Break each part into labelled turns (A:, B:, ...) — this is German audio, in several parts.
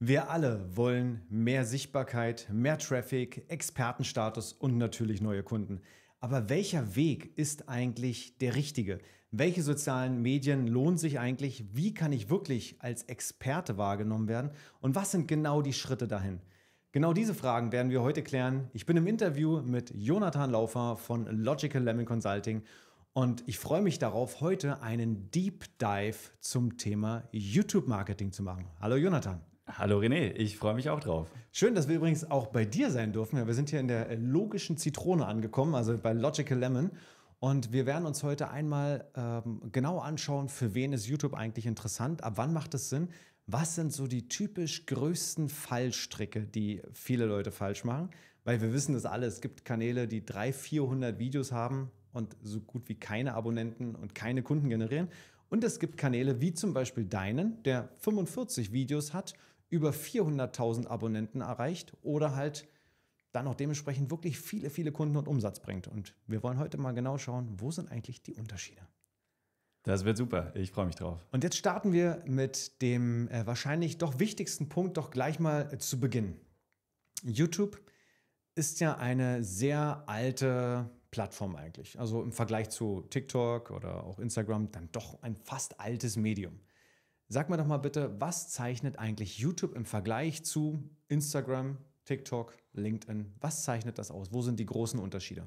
A: Wir alle wollen mehr Sichtbarkeit, mehr Traffic, Expertenstatus und natürlich neue Kunden. Aber welcher Weg ist eigentlich der richtige? Welche sozialen Medien lohnen sich eigentlich? Wie kann ich wirklich als Experte wahrgenommen werden? Und was sind genau die Schritte dahin? Genau diese Fragen werden wir heute klären. Ich bin im Interview mit Jonathan Laufer von Logical Lemon Consulting und ich freue mich darauf, heute einen Deep Dive zum Thema YouTube-Marketing zu machen. Hallo Jonathan. Hallo René, ich freue mich auch drauf. Schön, dass wir übrigens auch bei dir sein dürfen. wir sind hier in der logischen Zitrone angekommen, also bei Logical Lemon. Und wir werden uns heute einmal ähm, genau anschauen, für wen ist YouTube eigentlich interessant, ab wann macht es Sinn, was sind so die typisch größten Fallstricke, die viele Leute falsch machen. Weil wir wissen das alle, es gibt Kanäle, die 300, 400 Videos haben und so gut wie keine Abonnenten und keine Kunden generieren. Und es gibt Kanäle wie zum Beispiel deinen, der 45 Videos hat über 400.000 Abonnenten erreicht oder halt dann auch dementsprechend wirklich viele, viele Kunden und Umsatz bringt. Und wir wollen heute mal genau schauen, wo sind eigentlich die Unterschiede.
B: Das wird super, ich freue mich drauf.
A: Und jetzt starten wir mit dem äh, wahrscheinlich doch wichtigsten Punkt doch gleich mal äh, zu Beginn. YouTube ist ja eine sehr alte Plattform eigentlich. Also im Vergleich zu TikTok oder auch Instagram dann doch ein fast altes Medium. Sag mir doch mal bitte, was zeichnet eigentlich YouTube im Vergleich zu Instagram, TikTok, LinkedIn? Was zeichnet das aus? Wo sind die
B: großen Unterschiede?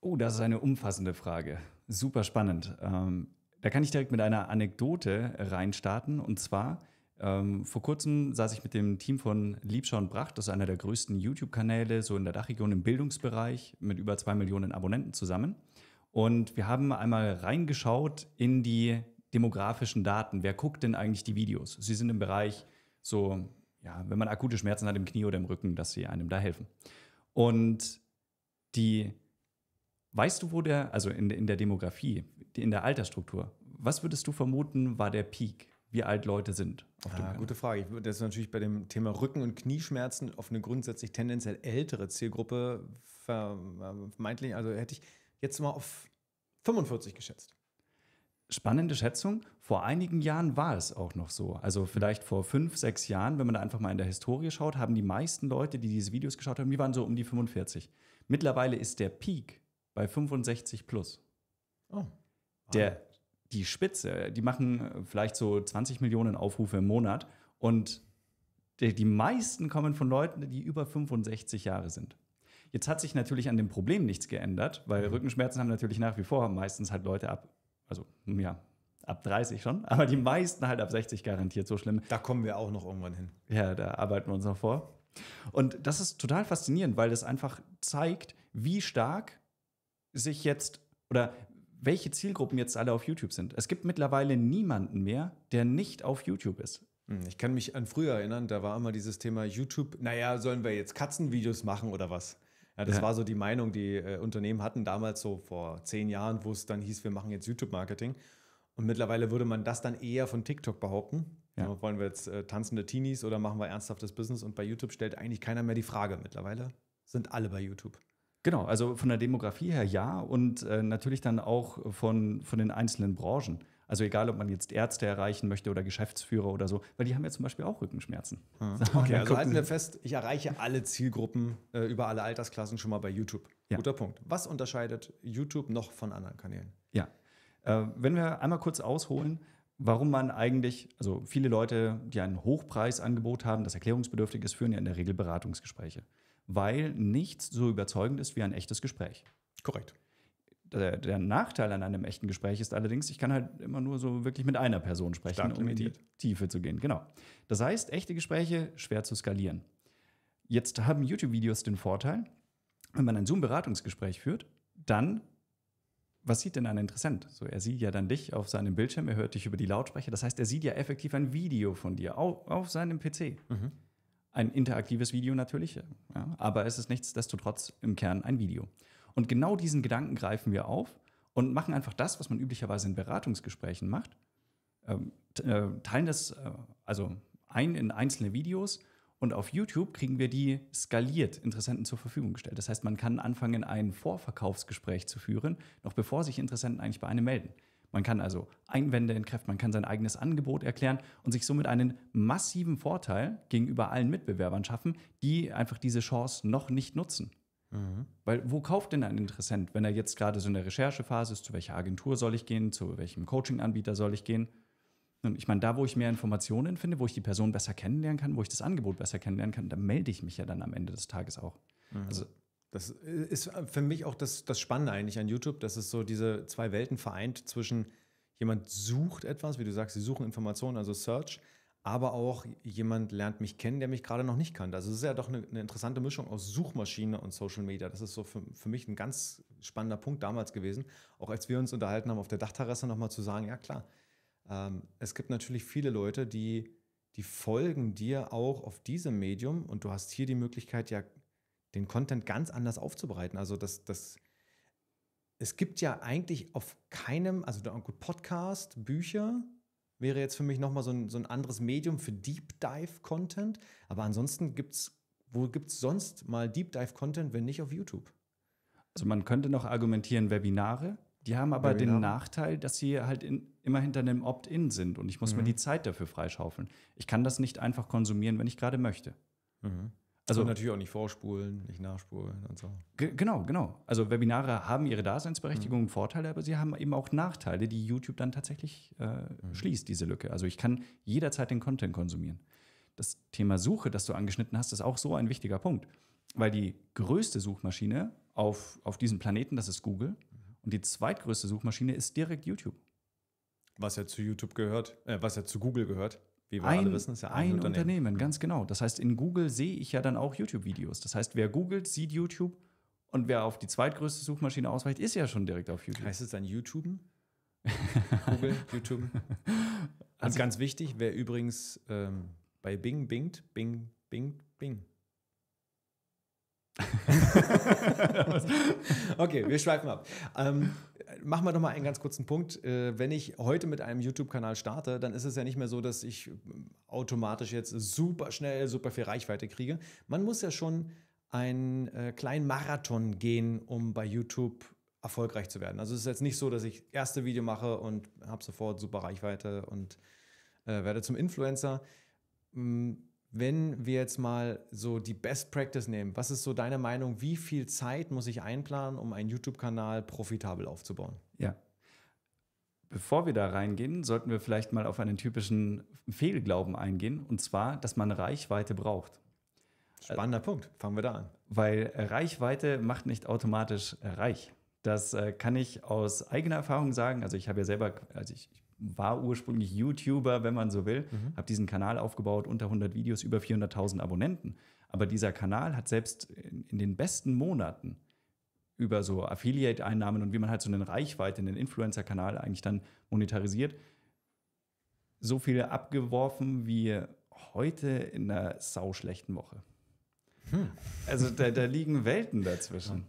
B: Oh, das ist eine umfassende Frage. Super spannend. Ähm, da kann ich direkt mit einer Anekdote äh, reinstarten. Und zwar, ähm, vor kurzem saß ich mit dem Team von Liebschau und Bracht, das ist einer der größten YouTube-Kanäle, so in der Dachregion im Bildungsbereich, mit über zwei Millionen Abonnenten zusammen. Und wir haben einmal reingeschaut in die demografischen Daten. Wer guckt denn eigentlich die Videos? Sie sind im Bereich so, ja, wenn man akute Schmerzen hat im Knie oder im Rücken, dass sie einem da helfen. Und die, weißt du, wo der, also in, in der Demografie, in der Altersstruktur, was würdest du vermuten, war der Peak? wie alt Leute sind. Ah, gute
A: Frage. Ich würde Das natürlich bei dem Thema Rücken- und Knieschmerzen auf eine grundsätzlich tendenziell ältere Zielgruppe äh, vermeintlich. Also hätte ich jetzt mal auf 45 geschätzt.
B: Spannende Schätzung. Vor einigen Jahren war es auch noch so. Also mhm. vielleicht vor fünf, sechs Jahren, wenn man da einfach mal in der Historie schaut, haben die meisten Leute, die diese Videos geschaut haben, die waren so um die 45. Mittlerweile ist der Peak bei 65 plus. Oh. Der, die Spitze, die machen äh, vielleicht so 20 Millionen Aufrufe im Monat und die, die meisten kommen von Leuten, die über 65 Jahre sind. Jetzt hat sich natürlich an dem Problem nichts geändert, weil mhm. Rückenschmerzen haben natürlich nach wie vor meistens halt Leute ab also ja, ab 30 schon, aber die meisten halt ab 60 garantiert so schlimm. Da kommen wir auch noch irgendwann hin. Ja, da arbeiten wir uns noch vor. Und das ist total faszinierend, weil das einfach zeigt, wie stark sich jetzt oder welche Zielgruppen jetzt alle auf YouTube sind. Es gibt mittlerweile niemanden mehr, der nicht auf YouTube ist. Hm, ich kann
A: mich an früher erinnern, da war immer dieses Thema YouTube, naja, sollen wir jetzt Katzenvideos machen oder was? Ja, das ja. war so die Meinung, die äh, Unternehmen hatten damals so vor zehn Jahren, wo es dann hieß, wir machen jetzt YouTube-Marketing. Und mittlerweile würde man das dann eher von TikTok behaupten. Ja. So, wollen wir jetzt äh, tanzende Teenies oder machen wir ernsthaftes Business? Und bei YouTube stellt eigentlich keiner mehr die Frage. Mittlerweile sind alle bei
B: YouTube. Genau, also von der Demografie her ja und äh, natürlich dann auch von, von den einzelnen Branchen. Also egal, ob man jetzt Ärzte erreichen möchte oder Geschäftsführer oder so, weil die haben ja zum Beispiel auch Rückenschmerzen. Hm. Okay, also halten wir
A: fest, ich erreiche alle Zielgruppen äh, über alle Altersklassen schon mal bei YouTube. Ja. Guter Punkt. Was unterscheidet
B: YouTube noch von anderen Kanälen? Ja, äh, wenn wir einmal kurz ausholen, warum man eigentlich, also viele Leute, die ein Hochpreisangebot haben, das erklärungsbedürftig ist, führen ja in der Regel Beratungsgespräche, weil nichts so überzeugend ist wie ein echtes Gespräch. Korrekt der, der, Nachteil an einem echten Gespräch ist allerdings, ich kann halt immer nur so wirklich mit einer Person sprechen, um in die Tiefe zu gehen. Genau. Das heißt, echte Gespräche schwer zu skalieren. Jetzt haben YouTube-Videos den Vorteil, wenn man ein Zoom-Beratungsgespräch führt, dann was sieht denn ein Interessent? So, er sieht ja dann dich auf seinem Bildschirm, er hört dich über die Lautsprecher. Das heißt, er sieht ja effektiv ein Video von dir auf, auf seinem PC. Mhm. Ein interaktives Video natürlich, ja, aber es ist nichtsdestotrotz im Kern ein Video. Und genau diesen Gedanken greifen wir auf und machen einfach das, was man üblicherweise in Beratungsgesprächen macht, ähm, äh, teilen das äh, also ein in einzelne Videos und auf YouTube kriegen wir die skaliert Interessenten zur Verfügung gestellt. Das heißt, man kann anfangen, ein Vorverkaufsgespräch zu führen, noch bevor sich Interessenten eigentlich bei einem melden. Man kann also Einwände entkräften, man kann sein eigenes Angebot erklären und sich somit einen massiven Vorteil gegenüber allen Mitbewerbern schaffen, die einfach diese Chance noch nicht nutzen. Mhm. Weil wo kauft denn ein Interessent, wenn er jetzt gerade so in der Recherchephase ist, zu welcher Agentur soll ich gehen, zu welchem Coaching-Anbieter soll ich gehen? Und ich meine, da, wo ich mehr Informationen finde, wo ich die Person besser kennenlernen kann, wo ich das Angebot besser kennenlernen kann, da melde ich mich ja dann am Ende des Tages auch. Mhm. Also das
A: ist für mich auch das, das Spannende eigentlich an YouTube, dass es so diese zwei Welten vereint zwischen jemand sucht etwas, wie du sagst, sie suchen Informationen, also Search, aber auch jemand lernt mich kennen, der mich gerade noch nicht kannte. Also es ist ja doch eine, eine, interessante Mischung aus Suchmaschine und Social Media. Das ist so für, für mich ein ganz spannender Punkt damals gewesen, auch als wir uns unterhalten haben auf der Dachterrasse nochmal zu sagen, ja klar, ähm, es gibt natürlich viele Leute, die, die folgen dir auch auf diesem Medium und du hast hier die Möglichkeit, ja den Content ganz anders aufzubereiten. Also das, das es gibt ja eigentlich auf keinem, also Podcast, Bücher, wäre jetzt für mich nochmal so ein, so ein anderes Medium für Deep Dive Content. Aber ansonsten gibt es, wo gibt es sonst mal Deep Dive Content, wenn nicht auf
B: YouTube? Also man könnte noch argumentieren Webinare. Die haben aber Webinare. den Nachteil, dass sie halt in, immer hinter einem Opt-in sind und ich muss mhm. mir die Zeit dafür freischaufeln. Ich kann das nicht einfach konsumieren, wenn ich gerade möchte. Mhm. Also und natürlich
A: auch nicht vorspulen, nicht nachspulen und so.
B: Genau, genau. Also Webinare haben ihre Daseinsberechtigung, mhm. Vorteile, aber sie haben eben auch Nachteile, die YouTube dann tatsächlich äh, mhm. schließt, diese Lücke. Also ich kann jederzeit den Content konsumieren. Das Thema Suche, das du angeschnitten hast, ist auch so ein wichtiger Punkt. Weil die größte Suchmaschine auf, auf diesem Planeten, das ist Google. Mhm. Und die zweitgrößte Suchmaschine ist direkt YouTube. Was ja zu YouTube gehört, äh, was ja zu Google gehört wie wir ein, alle wissen, ist ja ein, ein Unternehmen. Unternehmen. Ganz genau. Das heißt, in Google sehe ich ja dann auch YouTube-Videos. Das heißt, wer googelt, sieht YouTube und wer auf die zweitgrößte Suchmaschine ausweicht, ist ja schon direkt auf YouTube. Heißt es dann YouTube? Google, YouTube. Also, ganz wichtig, wer übrigens ähm,
A: bei Bing bingt, Bing, Bing, Bing. okay, wir schweifen ab. Ähm, machen wir doch mal einen ganz kurzen Punkt. Äh, wenn ich heute mit einem YouTube-Kanal starte, dann ist es ja nicht mehr so, dass ich äh, automatisch jetzt super schnell super viel Reichweite kriege. Man muss ja schon einen äh, kleinen Marathon gehen, um bei YouTube erfolgreich zu werden. Also es ist jetzt nicht so, dass ich erste Video mache und habe sofort super Reichweite und werde zum Influencer. Hm, wenn wir jetzt mal so die Best Practice nehmen, was ist so deine Meinung, wie viel Zeit muss ich einplanen, um einen YouTube-Kanal profitabel aufzubauen?
B: Ja. Bevor wir da reingehen, sollten wir vielleicht mal auf einen typischen Fehlglauben eingehen, und zwar, dass man Reichweite braucht. Spannender äh, Punkt, fangen wir da an. Weil Reichweite macht nicht automatisch reich. Das äh, kann ich aus eigener Erfahrung sagen. Also ich habe ja selber, also ich, war ursprünglich YouTuber, wenn man so will, mhm. habe diesen Kanal aufgebaut, unter 100 Videos, über 400.000 Abonnenten. Aber dieser Kanal hat selbst in, in den besten Monaten über so Affiliate-Einnahmen und wie man halt so eine Reichweite in den Influencer-Kanal eigentlich dann monetarisiert, so viel abgeworfen wie heute in einer sauschlechten Woche. Hm. Also da, da, liegen Welten
A: dazwischen.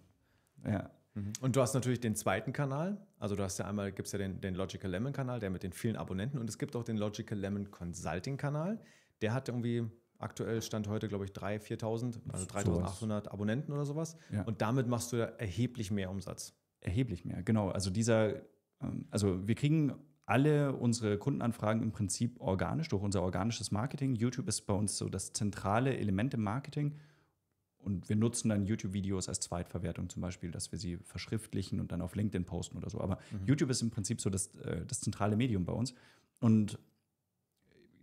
B: Ja. ja. Mhm.
A: Und du hast natürlich den zweiten Kanal. Also du hast ja einmal, gibt es ja den, den Logical Lemon Kanal, der mit den vielen Abonnenten. Und es gibt auch den Logical Lemon Consulting Kanal. Der hat irgendwie aktuell Stand heute, glaube ich, 3.000, 4.000, also 3.800 Abonnenten oder sowas. Ja. Und
B: damit machst du ja erheblich mehr Umsatz. Erheblich mehr, genau. Also dieser, ähm, also wir kriegen alle unsere Kundenanfragen im Prinzip organisch durch unser organisches Marketing. YouTube ist bei uns so das zentrale Element im Marketing. Und wir nutzen dann YouTube-Videos als Zweitverwertung zum Beispiel, dass wir sie verschriftlichen und dann auf LinkedIn posten oder so. Aber mhm. YouTube ist im Prinzip so das, äh, das zentrale Medium bei uns. Und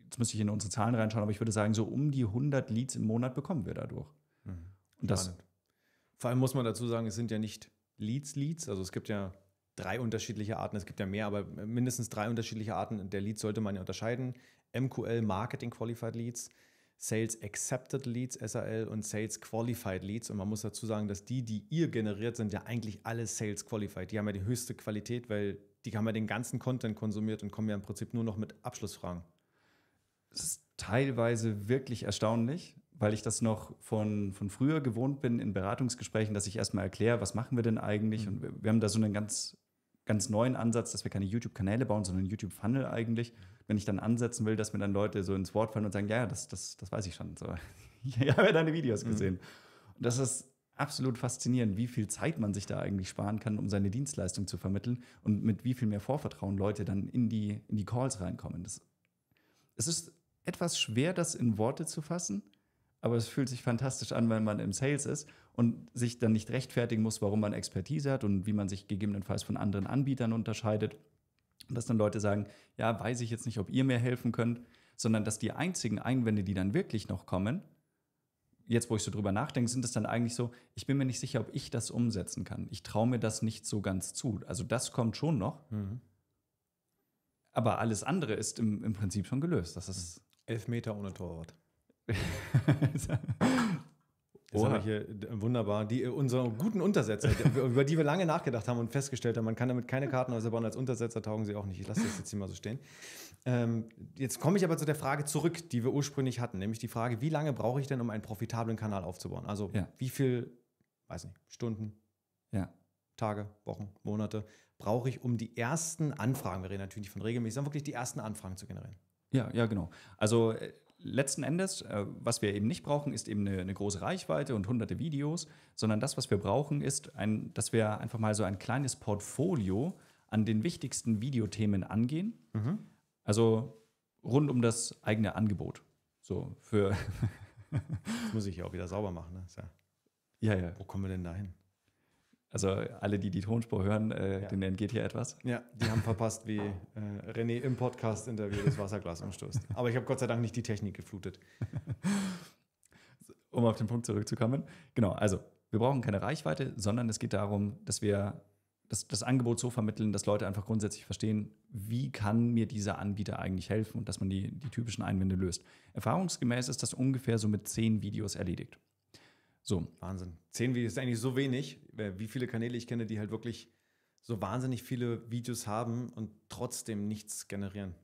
B: jetzt müsste ich in unsere Zahlen reinschauen, aber ich würde sagen, so um die 100 Leads im Monat bekommen wir dadurch. Mhm. Und das Spannend. Vor allem muss
A: man dazu sagen, es sind ja nicht Leads, Leads. Also es gibt ja drei unterschiedliche Arten. Es gibt ja mehr, aber mindestens drei unterschiedliche Arten der Leads sollte man ja unterscheiden. MQL, Marketing Qualified Leads. Sales Accepted Leads, SAL, und Sales Qualified Leads. Und man muss dazu sagen, dass die, die ihr generiert, sind ja eigentlich alle Sales Qualified. Die haben ja die höchste Qualität, weil die haben ja den ganzen
B: Content konsumiert und kommen ja im Prinzip nur noch mit Abschlussfragen. Das ist teilweise wirklich erstaunlich, weil ich das noch von, von früher gewohnt bin in Beratungsgesprächen, dass ich erstmal erkläre, was machen wir denn eigentlich? Mhm. Und wir, wir haben da so einen ganz ganz neuen Ansatz, dass wir keine YouTube-Kanäle bauen, sondern einen YouTube-Funnel eigentlich. Mhm wenn ich dann ansetzen will, dass mir dann Leute so ins Wort fallen und sagen, ja, ja, das, das, das weiß ich schon. So, ich habe ja deine Videos mhm. gesehen. Mhm. Und das ist absolut faszinierend, wie viel Zeit man sich da eigentlich sparen kann, um seine Dienstleistung zu vermitteln und mit wie viel mehr Vorvertrauen Leute dann in die, in die Calls reinkommen. Das, es ist etwas schwer, das in Worte zu fassen, aber es fühlt sich fantastisch an, wenn man im Sales ist und sich dann nicht rechtfertigen muss, warum man Expertise hat und wie man sich gegebenenfalls von anderen Anbietern unterscheidet dass dann Leute sagen, ja, weiß ich jetzt nicht, ob ihr mir helfen könnt, sondern dass die einzigen Einwände, die dann wirklich noch kommen, jetzt wo ich so drüber nachdenke, sind es dann eigentlich so, ich bin mir nicht sicher, ob ich das umsetzen kann. Ich traue mir das nicht so ganz zu. Also das kommt schon noch. Mhm. Aber alles andere ist im, im Prinzip schon gelöst. Das ist Elf Meter ohne Torwart. Das Oha. haben wir hier wunderbar. Die, äh, unsere
A: guten Untersetzer, über die wir lange nachgedacht haben und festgestellt haben, man kann damit keine Kartenhäuser bauen. Als Untersetzer taugen sie auch nicht. Ich lasse das jetzt hier mal so stehen. Ähm, jetzt komme ich aber zu der Frage zurück, die wir ursprünglich hatten, nämlich die Frage, wie lange brauche ich denn, um einen profitablen Kanal aufzubauen? Also ja. wie viel, weiß nicht, Stunden, ja. Tage, Wochen, Monate brauche ich, um die ersten Anfragen, wir reden natürlich von regelmäßig, sondern wirklich die ersten Anfragen zu generieren?
B: Ja, ja, genau. Also äh, letzten Endes, äh, was wir eben nicht brauchen, ist eben eine, eine, große Reichweite und hunderte Videos, sondern das, was wir brauchen, ist, ein, dass wir einfach mal so ein kleines Portfolio an den wichtigsten Videothemen angehen. Mhm. Also rund um das eigene Angebot. So für. das muss ich ja auch wieder sauber machen. Ne? Ja, ja. Wo kommen wir denn da hin? Also alle, die die Tonspur hören, äh, ja. denen entgeht hier etwas. Ja, die haben verpasst,
A: wie äh, René im Podcast-Interview das Wasserglas umstößt. Aber ich habe Gott sei Dank nicht die Technik geflutet.
B: um auf den Punkt zurückzukommen. Genau, also wir brauchen keine Reichweite, sondern es geht darum, dass wir das, das, Angebot so vermitteln, dass Leute einfach grundsätzlich verstehen, wie kann mir dieser Anbieter eigentlich helfen und dass man die, die typischen Einwände löst. Erfahrungsgemäß ist das ungefähr so mit zehn Videos erledigt. So. Wahnsinn. Zehn Videos ist eigentlich so
A: wenig, äh, wie viele Kanäle ich kenne, die halt wirklich so wahnsinnig viele Videos haben und trotzdem nichts generieren.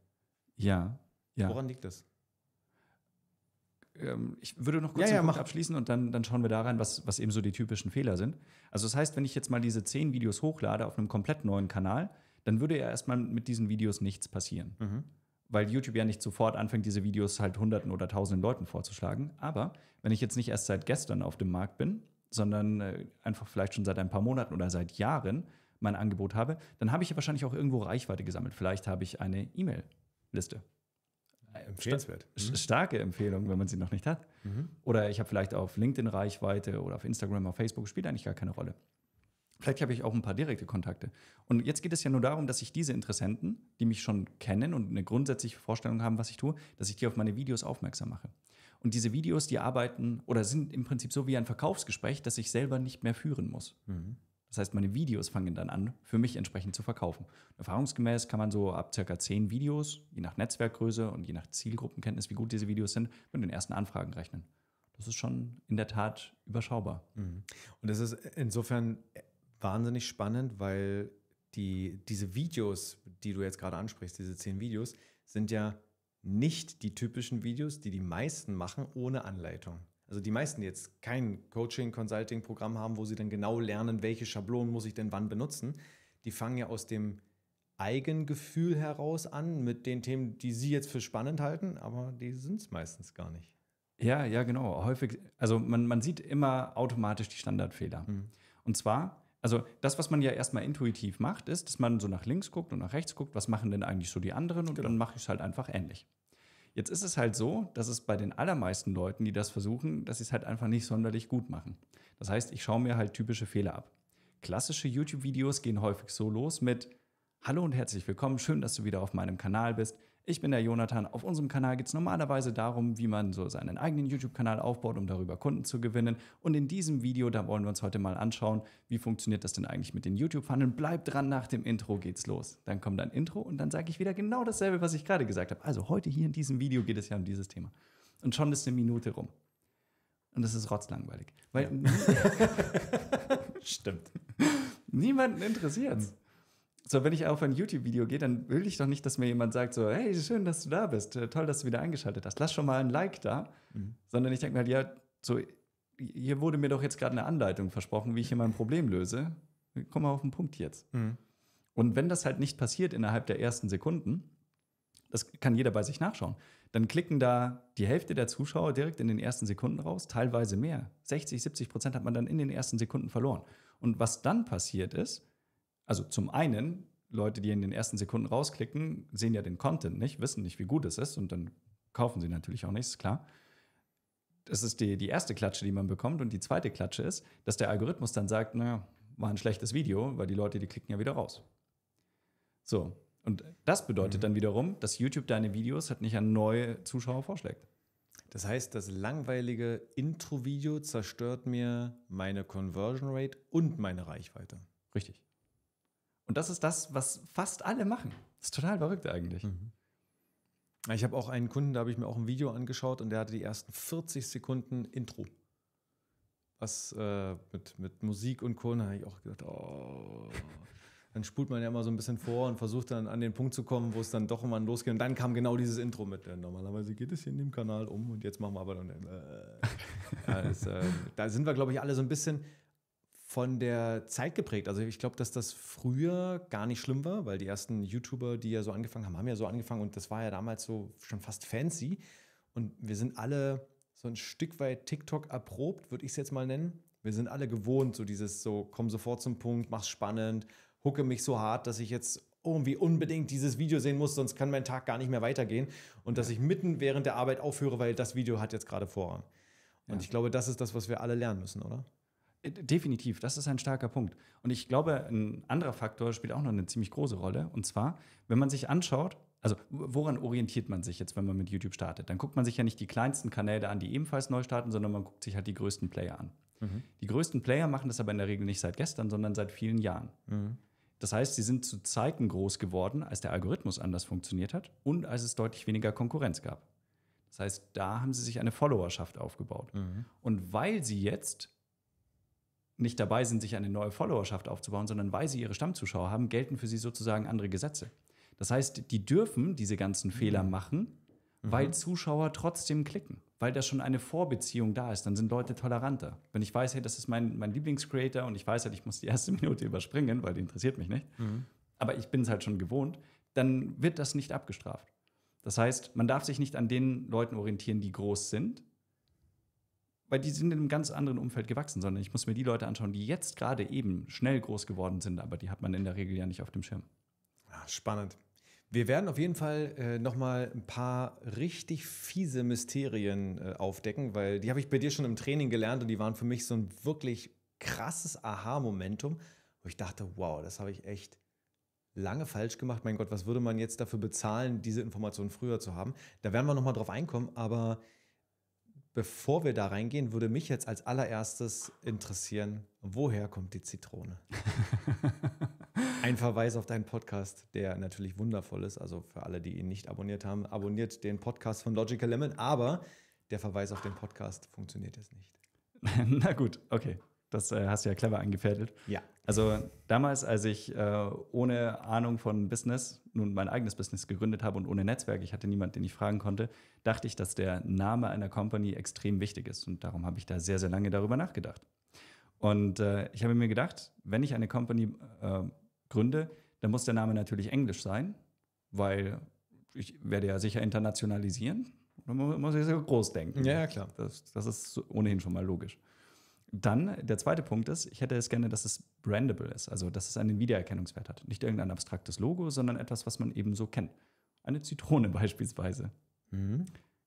B: Ja, ja. Woran liegt das? Ähm, ich würde noch kurz ja, ja, abschließen und dann, dann schauen wir da rein, was, was eben so die typischen Fehler sind. Also das heißt, wenn ich jetzt mal diese zehn Videos hochlade auf einem komplett neuen Kanal, dann würde ja erstmal mit diesen Videos nichts passieren. Mhm weil YouTube ja nicht sofort anfängt, diese Videos halt Hunderten oder Tausenden Leuten vorzuschlagen. Aber wenn ich jetzt nicht erst seit gestern auf dem Markt bin, sondern äh, einfach vielleicht schon seit ein paar Monaten oder seit Jahren mein Angebot habe, dann habe ich ja wahrscheinlich auch irgendwo Reichweite gesammelt. Vielleicht habe ich eine E-Mail-Liste. Äh, empfehlenswert. St mhm. Starke Empfehlung, wenn man sie noch nicht hat. Mhm. Oder ich habe vielleicht auf LinkedIn Reichweite oder auf Instagram, auf Facebook, spielt eigentlich gar keine Rolle. Vielleicht habe ich auch ein paar direkte Kontakte. Und jetzt geht es ja nur darum, dass ich diese Interessenten, die mich schon kennen und eine grundsätzliche Vorstellung haben, was ich tue, dass ich die auf meine Videos aufmerksam mache. Und diese Videos, die arbeiten oder sind im Prinzip so wie ein Verkaufsgespräch, das ich selber nicht mehr führen muss. Mhm. Das heißt, meine Videos fangen dann an, für mich entsprechend zu verkaufen. Erfahrungsgemäß kann man so ab circa zehn Videos, je nach Netzwerkgröße und je nach Zielgruppenkenntnis, wie gut diese Videos sind, mit den ersten Anfragen rechnen. Das ist schon in der Tat überschaubar.
A: Mhm. Und das ist insofern wahnsinnig spannend, weil die, diese Videos, die du jetzt gerade ansprichst, diese zehn Videos, sind ja nicht die typischen Videos, die die meisten machen ohne Anleitung. Also die meisten, die jetzt kein Coaching-Consulting-Programm haben, wo sie dann genau lernen, welche Schablonen muss ich denn wann benutzen, die fangen ja aus dem Eigengefühl heraus an mit den Themen, die sie jetzt für spannend halten, aber die sind es meistens gar nicht.
B: Ja, ja, genau. Häufig, also man, man sieht immer automatisch die Standardfehler. Mhm. Und zwar, also das, was man ja erstmal intuitiv macht, ist, dass man so nach links guckt und nach rechts guckt, was machen denn eigentlich so die anderen und genau. dann mache ich es halt einfach ähnlich. Jetzt ist es halt so, dass es bei den allermeisten Leuten, die das versuchen, dass sie es halt einfach nicht sonderlich gut machen. Das heißt, ich schaue mir halt typische Fehler ab. Klassische YouTube-Videos gehen häufig so los mit Hallo und herzlich willkommen, schön, dass du wieder auf meinem Kanal bist. Ich bin der Jonathan. Auf unserem Kanal geht es normalerweise darum, wie man so seinen eigenen YouTube-Kanal aufbaut, um darüber Kunden zu gewinnen. Und in diesem Video, da wollen wir uns heute mal anschauen, wie funktioniert das denn eigentlich mit den YouTube-Funneln. Bleibt dran, nach dem Intro geht's los. Dann kommt ein Intro und dann sage ich wieder genau dasselbe, was ich gerade gesagt habe. Also heute hier in diesem Video geht es ja um dieses Thema. Und schon ist eine Minute rum. Und das ist rotzlangweilig. Weil ja. Stimmt. Niemanden interessiert. es. So, wenn ich auf ein YouTube-Video gehe, dann will ich doch nicht, dass mir jemand sagt, so, hey, schön, dass du da bist, äh, toll, dass du wieder eingeschaltet hast, lass schon mal ein Like da. Mhm. Sondern ich denke mir halt, ja, so, hier wurde mir doch jetzt gerade eine Anleitung versprochen, wie ich hier mein Problem löse. Komm mal auf den Punkt jetzt. Mhm. Und wenn das halt nicht passiert innerhalb der ersten Sekunden, das kann jeder bei sich nachschauen, dann klicken da die Hälfte der Zuschauer direkt in den ersten Sekunden raus, teilweise mehr. 60, 70 Prozent hat man dann in den ersten Sekunden verloren. Und was dann passiert ist, also zum einen, Leute, die in den ersten Sekunden rausklicken, sehen ja den Content nicht, wissen nicht, wie gut es ist und dann kaufen sie natürlich auch nichts, klar. Das ist die, die erste Klatsche, die man bekommt. Und die zweite Klatsche ist, dass der Algorithmus dann sagt, naja, war ein schlechtes Video, weil die Leute, die klicken ja wieder raus. So. Und das bedeutet mhm. dann wiederum, dass YouTube deine Videos halt nicht an neue Zuschauer vorschlägt. Das
A: heißt, das langweilige Intro-Video zerstört mir meine Conversion Rate und meine Reichweite. Richtig. Und das ist das, was fast alle machen. Das ist total verrückt eigentlich. Mhm. Ich habe auch einen Kunden, da habe ich mir auch ein Video angeschaut und der hatte die ersten 40 Sekunden Intro. Was äh, mit, mit Musik und Co. habe ich auch gedacht, oh. Dann spult man ja immer so ein bisschen vor und versucht dann an den Punkt zu kommen, wo es dann doch immer losgeht. Und dann kam genau dieses Intro mit. Äh, normalerweise geht es hier in dem Kanal um und jetzt machen wir aber dann. Äh, ja, das, äh, da sind wir, glaube ich, alle so ein bisschen von der Zeit geprägt. Also ich glaube, dass das früher gar nicht schlimm war, weil die ersten YouTuber, die ja so angefangen haben, haben ja so angefangen und das war ja damals so schon fast fancy. Und wir sind alle so ein Stück weit TikTok erprobt, würde ich es jetzt mal nennen. Wir sind alle gewohnt, so dieses so, komm sofort zum Punkt, mach's spannend, hucke mich so hart, dass ich jetzt irgendwie unbedingt dieses Video sehen muss, sonst kann mein Tag gar nicht mehr weitergehen und dass ich mitten während der Arbeit aufhöre, weil das Video hat
B: jetzt gerade Vorrang. Und ja. ich glaube, das ist das, was wir alle lernen müssen, oder? Definitiv, das ist ein starker Punkt. Und ich glaube, ein anderer Faktor spielt auch noch eine ziemlich große Rolle. Und zwar, wenn man sich anschaut, also woran orientiert man sich jetzt, wenn man mit YouTube startet? Dann guckt man sich ja nicht die kleinsten Kanäle an, die ebenfalls neu starten, sondern man guckt sich halt die größten Player an. Mhm. Die größten Player machen das aber in der Regel nicht seit gestern, sondern seit vielen Jahren. Mhm. Das heißt, sie sind zu Zeiten groß geworden, als der Algorithmus anders funktioniert hat und als es deutlich weniger Konkurrenz gab. Das heißt, da haben sie sich eine Followerschaft aufgebaut. Mhm. Und weil sie jetzt nicht dabei sind, sich eine neue Followerschaft aufzubauen, sondern weil sie ihre Stammzuschauer haben, gelten für sie sozusagen andere Gesetze. Das heißt, die dürfen diese ganzen Fehler mhm. machen, mhm. weil Zuschauer trotzdem klicken, weil da schon eine Vorbeziehung da ist. Dann sind Leute toleranter. Wenn ich weiß, hey, das ist mein, mein Lieblingscreator und ich weiß halt, ich muss die erste Minute überspringen, weil die interessiert mich nicht, mhm. aber ich bin es halt schon gewohnt, dann wird das nicht abgestraft. Das heißt, man darf sich nicht an den Leuten orientieren, die groß sind, weil die sind in einem ganz anderen Umfeld gewachsen, sondern ich muss mir die Leute anschauen, die jetzt gerade eben schnell groß geworden sind, aber die hat man in der Regel ja nicht auf dem Schirm. Ach, spannend. Wir werden auf jeden Fall äh, nochmal ein paar richtig fiese Mysterien äh,
A: aufdecken, weil die habe ich bei dir schon im Training gelernt und die waren für mich so ein wirklich krasses Aha-Momentum, wo ich dachte, wow, das habe ich echt lange falsch gemacht. Mein Gott, was würde man jetzt dafür bezahlen, diese Informationen früher zu haben? Da werden wir nochmal drauf einkommen, aber bevor wir da reingehen, würde mich jetzt als allererstes interessieren, woher kommt die Zitrone? Ein Verweis auf deinen Podcast, der natürlich wundervoll ist. Also für alle, die ihn nicht abonniert haben, abonniert den Podcast von Logical Lemon. Aber der
B: Verweis auf den Podcast funktioniert jetzt nicht. Na gut, okay. Das äh, hast du ja clever eingefädelt. Ja. Also damals, als ich äh, ohne Ahnung von Business nun mein eigenes Business gegründet habe und ohne Netzwerk, ich hatte niemanden, den ich fragen konnte, dachte ich, dass der Name einer Company extrem wichtig ist. Und darum habe ich da sehr, sehr lange darüber nachgedacht. Und äh, ich habe mir gedacht, wenn ich eine Company äh, gründe, dann muss der Name natürlich englisch sein, weil ich werde ja sicher internationalisieren. Man muss ja so groß denken. Ja, klar. Das, das ist ohnehin schon mal logisch. Dann der zweite Punkt ist, ich hätte es gerne, dass es brandable ist, also dass es einen Wiedererkennungswert hat. Nicht irgendein abstraktes Logo, sondern etwas, was man eben so kennt. Eine Zitrone beispielsweise. Mhm.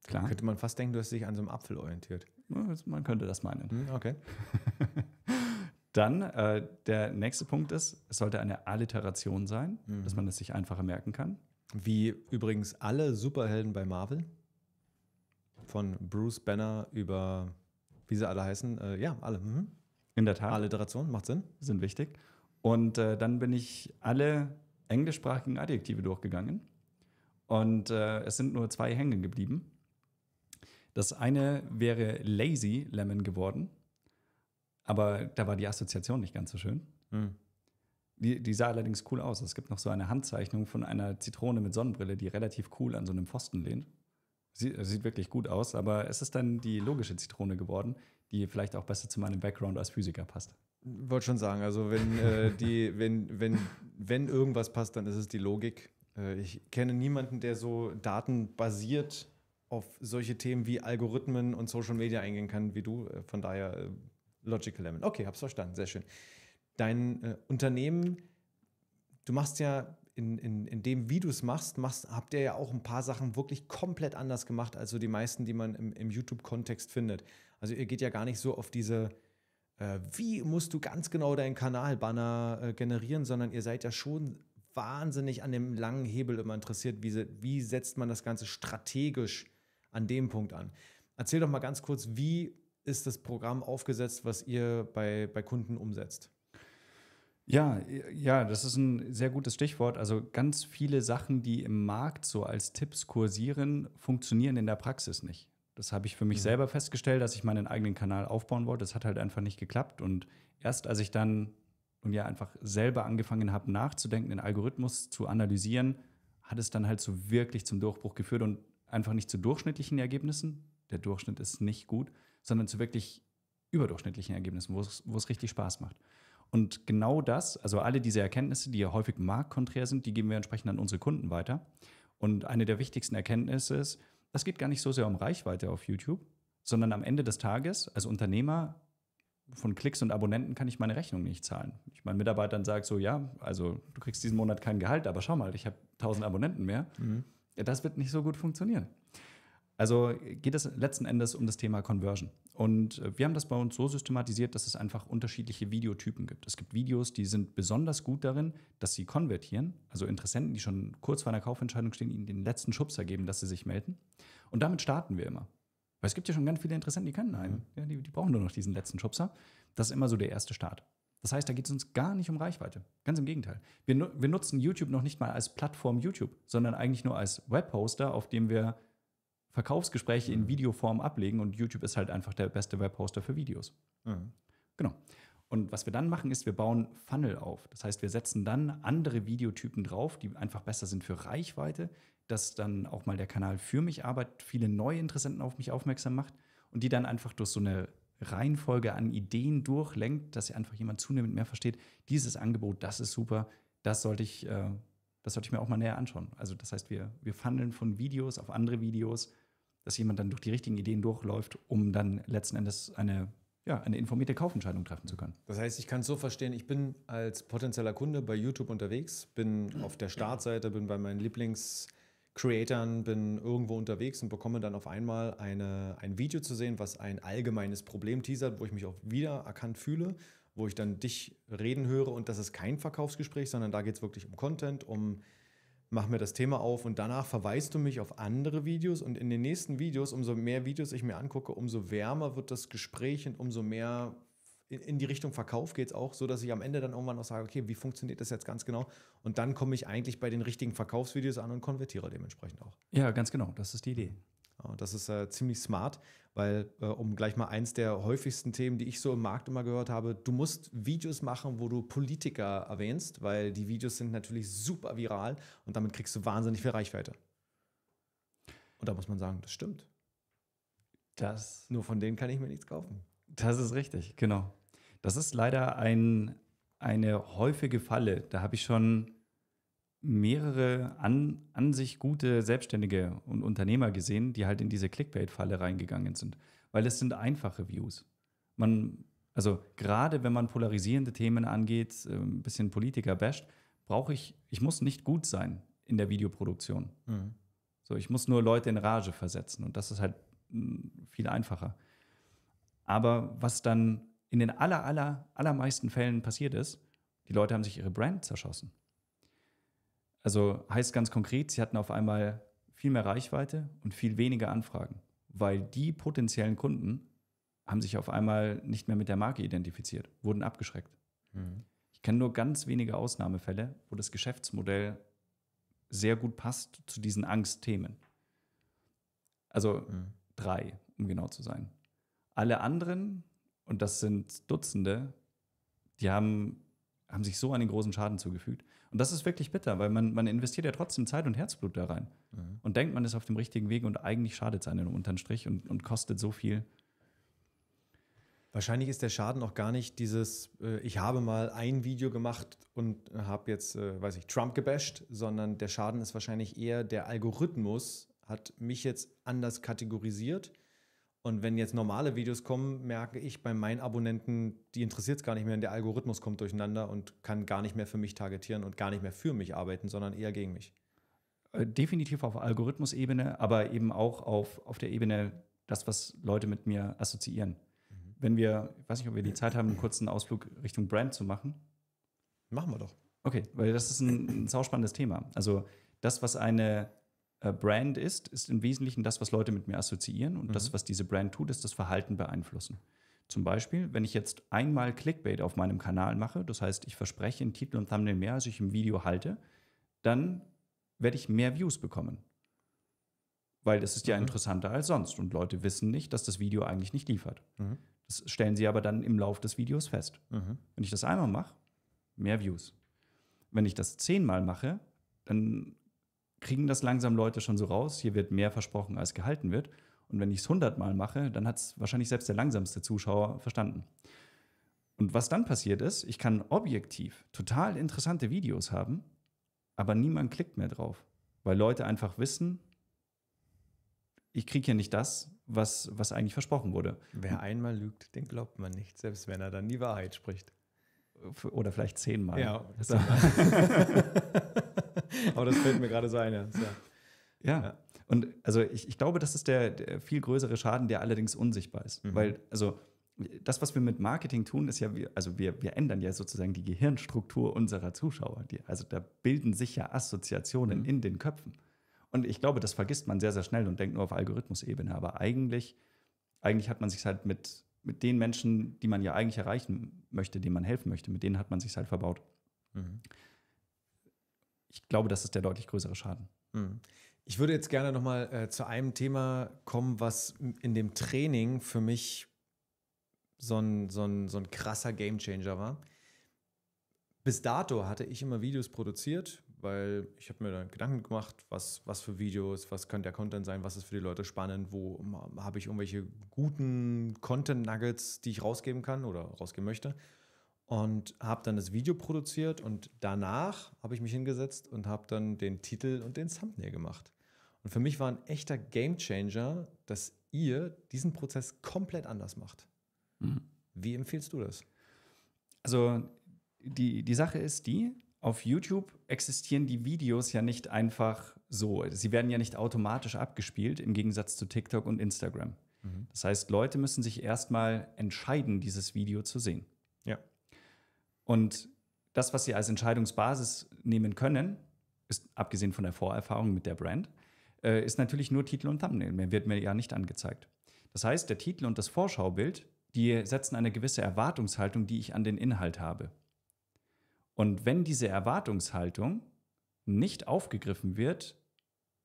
B: Klar. Könnte man fast denken, du hast dich an so einem Apfel orientiert. Man könnte das meinen. Mhm, okay. Dann äh, der nächste Punkt ist, es sollte eine Alliteration sein, mhm. dass man es sich einfacher merken kann. Wie übrigens alle Superhelden bei Marvel. Von Bruce Banner über wie sie alle heißen. Äh, ja, alle. Mhm. In der Tat. Alliteration, macht Sinn. Sind wichtig. Und äh, dann bin ich alle englischsprachigen Adjektive durchgegangen. Und äh, es sind nur zwei hängen geblieben. Das eine wäre Lazy Lemon geworden. Aber da war die Assoziation nicht ganz so schön. Mhm. Die, die, sah allerdings cool aus. Es gibt noch so eine Handzeichnung von einer Zitrone mit Sonnenbrille, die relativ cool an so einem Pfosten lehnt. Sie, äh, sieht wirklich gut aus, aber es ist dann die logische Zitrone geworden, die vielleicht auch besser zu meinem Background als Physiker passt. Wollte schon
A: sagen, also wenn, äh, die, wenn, wenn, wenn irgendwas passt, dann ist es die Logik. Äh, ich kenne niemanden, der so datenbasiert auf solche Themen wie Algorithmen und Social Media eingehen kann wie du. Äh, von daher äh, Logical Lemon. Okay, hab's verstanden, sehr schön. Dein äh, Unternehmen, du machst ja in, in, in dem, wie du es machst, machst, habt ihr ja auch ein paar Sachen wirklich komplett anders gemacht, als so die meisten, die man im, im YouTube-Kontext findet. Also ihr geht ja gar nicht so auf diese, äh, wie musst du ganz genau deinen Kanalbanner äh, generieren, sondern ihr seid ja schon wahnsinnig an dem langen Hebel immer interessiert, wie, wie setzt man das Ganze strategisch an dem Punkt an. Erzähl doch mal ganz kurz, wie ist das Programm aufgesetzt, was ihr bei, bei Kunden umsetzt?
B: Ja, ja, das ist ein sehr gutes Stichwort. Also ganz viele Sachen, die im Markt so als Tipps kursieren, funktionieren in der Praxis nicht. Das habe ich für mich mhm. selber festgestellt, dass ich meinen eigenen Kanal aufbauen wollte. Das hat halt einfach nicht geklappt. Und erst als ich dann und ja einfach selber angefangen habe, nachzudenken, den Algorithmus zu analysieren, hat es dann halt so wirklich zum Durchbruch geführt und einfach nicht zu durchschnittlichen Ergebnissen. Der Durchschnitt ist nicht gut, sondern zu wirklich überdurchschnittlichen Ergebnissen, wo es richtig Spaß macht. Und genau das, also alle diese Erkenntnisse, die ja häufig marktkonträr sind, die geben wir entsprechend an unsere Kunden weiter. Und eine der wichtigsten Erkenntnisse ist, es geht gar nicht so sehr um Reichweite auf YouTube, sondern am Ende des Tages, als Unternehmer von Klicks und Abonnenten kann ich meine Rechnung nicht zahlen. Ich meinen Mitarbeitern sage so, ja, also du kriegst diesen Monat kein Gehalt, aber schau mal, ich habe 1000 Abonnenten mehr. Mhm. Ja, das wird nicht so gut funktionieren. Also geht es letzten Endes um das Thema Conversion. Und äh, wir haben das bei uns so systematisiert, dass es einfach unterschiedliche Videotypen gibt. Es gibt Videos, die sind besonders gut darin, dass sie konvertieren, also Interessenten, die schon kurz vor einer Kaufentscheidung stehen, ihnen den letzten Schubser geben, dass sie sich melden. Und damit starten wir immer. Weil es gibt ja schon ganz viele Interessenten, die können einen. Mhm. Ja, die, die brauchen nur noch diesen letzten Schubser. Das ist immer so der erste Start. Das heißt, da geht es uns gar nicht um Reichweite. Ganz im Gegenteil. Wir, wir, nutzen YouTube noch nicht mal als Plattform YouTube, sondern eigentlich nur als Webhoster, auf dem wir Verkaufsgespräche mhm. in Videoform ablegen und YouTube ist halt einfach der beste Webhoster für Videos. Mhm. Genau. Und was wir dann machen, ist, wir bauen Funnel auf. Das heißt, wir setzen dann andere Videotypen drauf, die einfach besser sind für Reichweite, dass dann auch mal der Kanal für mich arbeitet, viele neue Interessenten auf mich aufmerksam macht und die dann einfach durch so eine Reihenfolge an Ideen durchlenkt, dass einfach jemand zunehmend mehr versteht, dieses Angebot, das ist super, das sollte ich, äh, das sollte ich mir auch mal näher anschauen. Also das heißt, wir, wir fundeln von Videos auf andere Videos dass jemand dann durch die richtigen Ideen durchläuft, um dann letzten Endes eine, ja, eine informierte Kaufentscheidung treffen zu können.
A: Das heißt, ich kann es so verstehen, ich bin als potenzieller Kunde bei YouTube unterwegs, bin auf der Startseite, bin bei meinen Lieblings- Creatoren, bin irgendwo unterwegs und bekomme dann auf einmal eine, ein Video zu sehen, was ein allgemeines Problem teasert, wo ich mich auch wieder erkannt fühle, wo ich dann dich reden höre und das ist kein Verkaufsgespräch, sondern da geht es wirklich um Content, um mache mir das Thema auf und danach verweist du mich auf andere Videos und in den nächsten Videos, umso mehr Videos ich mir angucke, umso wärmer wird das Gespräch und umso mehr in die Richtung Verkauf geht es auch, sodass ich am Ende dann irgendwann auch sage, okay, wie funktioniert das jetzt ganz genau? Und dann komme ich eigentlich bei den richtigen Verkaufsvideos an und konvertiere dementsprechend auch.
B: Ja, ganz genau,
A: das ist die Idee. Das ist äh, ziemlich smart, weil, äh, um gleich mal eins der häufigsten Themen, die ich so im Markt immer gehört habe, du musst Videos machen, wo du Politiker erwähnst, weil die Videos sind natürlich super viral und damit kriegst du wahnsinnig
B: viel Reichweite. Und da muss man sagen, das stimmt. Das. Nur von denen kann ich mir nichts kaufen. Das ist richtig, genau. Das ist leider ein, eine häufige Falle. Da habe ich schon mehrere an, an sich gute Selbstständige und Unternehmer gesehen, die halt in diese Clickbait-Falle reingegangen sind, weil es sind einfache Views. Man, also gerade wenn man polarisierende Themen angeht, äh, ein bisschen Politiker basht, brauche ich, ich muss nicht gut sein in der Videoproduktion. Mhm. So, ich muss nur Leute in Rage versetzen und das ist halt mm, viel einfacher. Aber was dann in den aller, aller, allermeisten Fällen passiert ist, die Leute haben sich ihre Brand zerschossen. Also heißt ganz konkret, sie hatten auf einmal viel mehr Reichweite und viel weniger Anfragen, weil die potenziellen Kunden haben sich auf einmal nicht mehr mit der Marke identifiziert, wurden abgeschreckt. Mhm. Ich kenne nur ganz wenige Ausnahmefälle, wo das Geschäftsmodell sehr gut passt zu diesen Angstthemen. Also mhm. drei, um genau zu sein. Alle anderen, und das sind Dutzende, die haben, haben sich so einen großen Schaden zugefügt. Und das ist wirklich bitter, weil man, man investiert ja trotzdem Zeit und Herzblut da rein. Mhm. Und denkt, man ist auf dem richtigen Weg und eigentlich schadet es einem unterm Strich und, und kostet so viel. Wahrscheinlich ist der Schaden auch gar nicht dieses, äh, ich habe mal
A: ein Video gemacht und habe jetzt, äh, weiß ich, Trump gebasht, sondern der Schaden ist wahrscheinlich eher, der Algorithmus hat mich jetzt anders kategorisiert und wenn jetzt normale Videos kommen, merke ich bei meinen Abonnenten, die interessiert es gar nicht mehr und der Algorithmus kommt durcheinander und kann gar nicht mehr für mich targetieren und gar nicht mehr für mich arbeiten, sondern eher gegen mich.
B: Äh, definitiv auf Algorithmusebene, aber eben auch auf, auf der Ebene, das, was Leute mit mir assoziieren. Mhm. Wenn wir, ich weiß nicht, ob wir die Zeit haben, einen kurzen Ausflug Richtung Brand zu machen. Machen wir doch. Okay, weil das ist ein, ein sauspannendes Thema. Also das, was eine äh, Brand ist, ist im Wesentlichen das, was Leute mit mir assoziieren und mhm. das, was diese Brand tut, ist das Verhalten beeinflussen. Zum Beispiel, wenn ich jetzt einmal Clickbait auf meinem Kanal mache, das heißt, ich verspreche in Titel und Thumbnail mehr, als ich im Video halte, dann werde ich mehr Views bekommen. Weil das ist ja mhm. interessanter als sonst und Leute wissen nicht, dass das Video eigentlich nicht liefert. Mhm. Das stellen sie aber dann im Lauf des Videos fest. Mhm. Wenn ich das einmal mache, mehr Views. Wenn ich das zehnmal mache, dann kriegen das langsam Leute schon so raus, hier wird mehr versprochen, als gehalten wird. Und wenn ich es hundertmal mache, dann hat es wahrscheinlich selbst der langsamste Zuschauer verstanden. Und was dann passiert ist, ich kann objektiv total interessante Videos haben, aber niemand klickt mehr drauf, weil Leute einfach wissen, ich kriege hier nicht das, was, was eigentlich versprochen wurde. Wer einmal lügt, den glaubt man nicht, selbst wenn er
A: dann die Wahrheit
B: spricht. Oder vielleicht zehnmal. Ja, zehnmal. Aber das fällt mir gerade so ein, ja. Ja. ja. Und also ich, ich glaube, das ist der, der, viel größere Schaden, der allerdings unsichtbar ist. Mhm. Weil, also das, was wir mit Marketing tun, ist ja, wir, also wir, wir ändern ja sozusagen die Gehirnstruktur unserer Zuschauer. Die, also da bilden sich ja Assoziationen mhm. in den Köpfen. Und ich glaube, das vergisst man sehr, sehr schnell und denkt nur auf Algorithmusebene. Aber eigentlich, eigentlich hat man sich halt mit, mit den Menschen, die man ja eigentlich erreichen möchte, denen man helfen möchte, mit denen hat man sich halt verbaut. Mhm ich glaube, das ist der deutlich größere Schaden.
A: Hm. Ich würde jetzt gerne nochmal äh, zu einem Thema kommen, was in dem Training für mich so ein, so ein, so ein krasser Gamechanger war. Bis dato hatte ich immer Videos produziert, weil ich habe mir dann Gedanken gemacht, was, was für Videos, was könnte der Content sein, was ist für die Leute spannend, wo habe ich irgendwelche guten Content-Nuggets, die ich rausgeben kann oder rausgeben möchte und habe dann das Video produziert und danach habe ich mich hingesetzt und habe dann den Titel und den Thumbnail gemacht. Und für mich war ein echter Gamechanger, dass ihr diesen Prozess komplett anders macht.
B: Mhm. Wie empfiehlst du das? Also die, die Sache ist die, auf YouTube existieren die Videos ja nicht einfach so. Sie werden ja nicht automatisch abgespielt im Gegensatz zu TikTok und Instagram. Mhm. Das heißt, Leute müssen sich erstmal entscheiden, dieses Video zu sehen. Ja. Und das, was Sie als Entscheidungsbasis nehmen können, ist abgesehen von der Vorerfahrung mit der Brand, äh, ist natürlich nur Titel und Thumbnail. Mehr wird mir ja nicht angezeigt. Das heißt, der Titel und das Vorschaubild, die setzen eine gewisse Erwartungshaltung, die ich an den Inhalt habe. Und wenn diese Erwartungshaltung nicht aufgegriffen wird